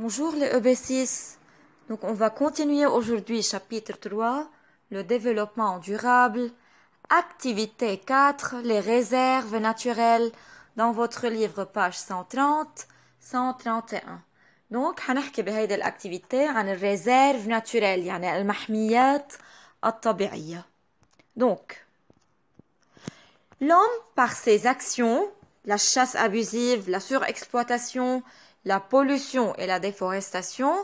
Bonjour les EB6. Donc on va continuer aujourd'hui chapitre 3, le développement durable, activité 4, les réserves naturelles dans votre livre page 130, 131. Donc حنحكي de l'activité عن réserve naturelle يعني المحميات الطبيعية. Donc l'homme par ses actions, la chasse abusive, la surexploitation, la pollution et la déforestation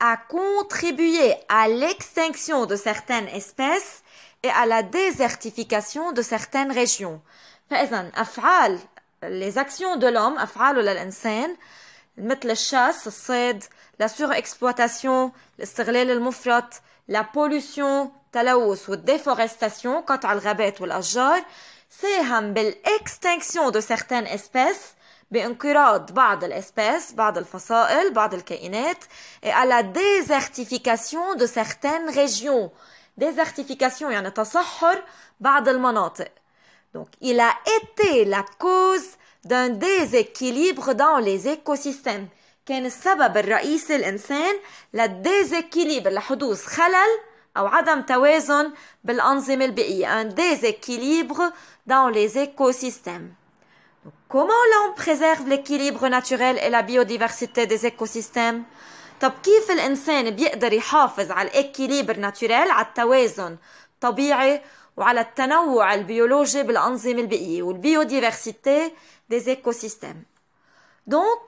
a contribué à l'extinction de certaines espèces et à la désertification de certaines régions. Les actions de l'homme, les la chasse, cède, la surexploitation, la pollution, la déforestation, c'est l'extinction de certaines espèces بانقراض بعض الاسباس بعض الفصائل بعض الكائنات على ديزارتيفيكاسيون دو سيرتين ريجيون ديزارتيفيكاسيون يعني تصحر بعض المناطق دونك الى ايتي لا كوز دان ديزيكيليبر دون لي ايكوسيستيم كان السبب الرئيسي الانسان للديزيكيليبر لحدوث خلل او عدم توازن بالانظمه البيئيه ان ديزيكيليبر دون لي ايكوسيستيم comment l'homme préserve l'équilibre naturel et la biodiversité des écosystèmes طب كيف naturel بيقدر يحافظ على الإكيليبر ناتوريل على التوازن الطبيعي وعلى التنوع البيولوجي بالأنظمة البيئية biodiversité des écosystèmes. Donc,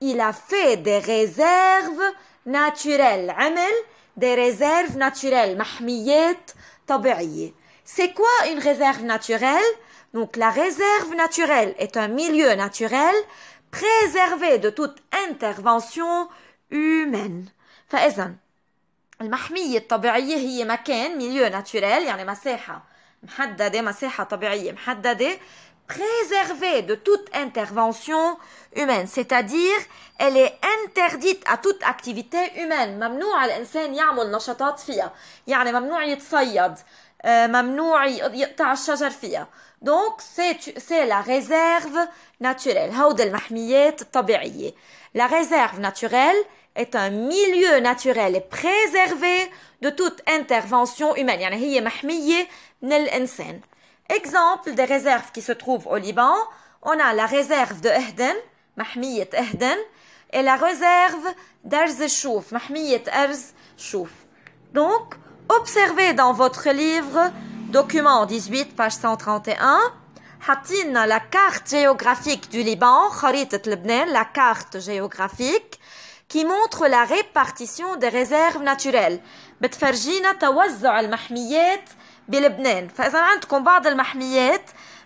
il a fait des réserves naturelles. عمل des réserves naturelles محميات طبيعية. C'est quoi une réserve naturelle Donc la réserve naturelle est un milieu naturel préservé de toute intervention humaine. فإذا المحمية الطبيعية هي مكان ميليو naturel, يعني مساحة محددة مساحة طبيعية محددة préservée de toute intervention humaine, c'est-à-dire elle est interdite à toute activité humaine ممنوع الإنسان يعمل نشاطات فيها يعني ممنوع يتصيد ممنوع يقطع الشجر فيها دونك سي لا ريزيرف ناتوريل هود المحميات الطبيعيه La réserve naturelle est un milieu naturel préservé de toute intervention humaine يعني هي محميه من الانسان exemple des réserves qui se trouvent au Liban on a la réserve de Ehden محميه Ehden et la réserve d'Arz Chouf محميه Arz Chouf donc Observez dans votre livre, document 18, page 131, la carte géographique du Liban, la carte géographique, qui montre la répartition des réserves naturelles. Ça nous al la distribution des réserves au Liban. Donc, si vous avez quelques réserves,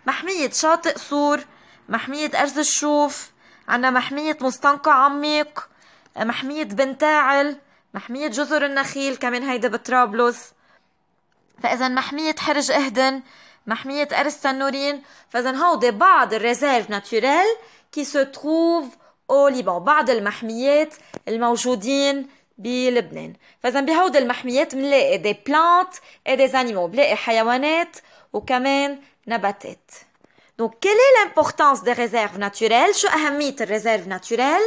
les réserves de Château-Sour, les réserves darz chouf les réserves de Benta'el... محمية جزر النخيل كمان هيدا بطرابلس فإذا محمية حرج إهدن محمية أرس تنورين فإذا هودي بعض الريزيرف ناتشوريل كي سو تروف أو ليبان بعض المحميات الموجودين بلبنان فإذا بهودي المحميات بنلاقي دي بلانت اي دي زانيمو بنلاقي حيوانات وكمان نباتات Donc, quelle est l'importance des réserves naturelles? شو أهمية الريزيرف ناتشوريل؟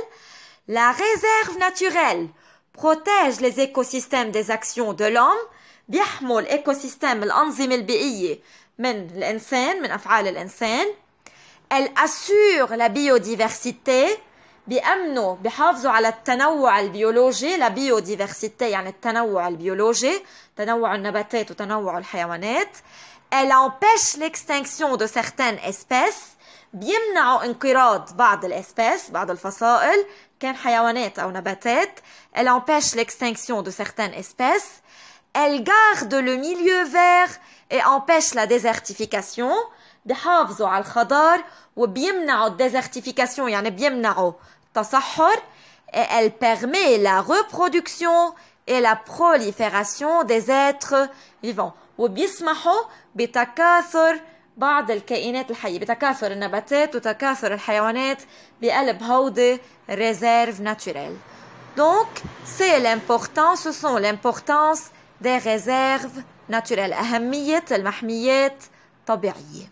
La réserve naturelle protège les écosystèmes des actions de l'homme بيحمل écosystème الأنظمة البيئية من الإنسان من أفعال الإنسان elle assure la biodiversité بيأمنوا بيحافظوا على التنوع البيولوجي لا biodiversité يعني التنوع البيولوجي تنوع النباتات وتنوع الحيوانات elle empêche l'extinction de certaines espèces بيمنعوا انقراض بعض الاسباس بعض الفصائل elle empêche l'extinction de certaines espèces elle garde le milieu vert et empêche la désertification بحافظوا على يعني بيمنعوا التصحر elle permet la reproduction et la prolifération des êtres vivants بعض الكائنات الحية بتكاثر النباتات وتكاثر الحيوانات بقلب هودة ريزيرف ناتشوريل دونك سي l'important, سو سون l'importance دي ريزيرف ناتشوريل أهمية المحميات الطبيعية.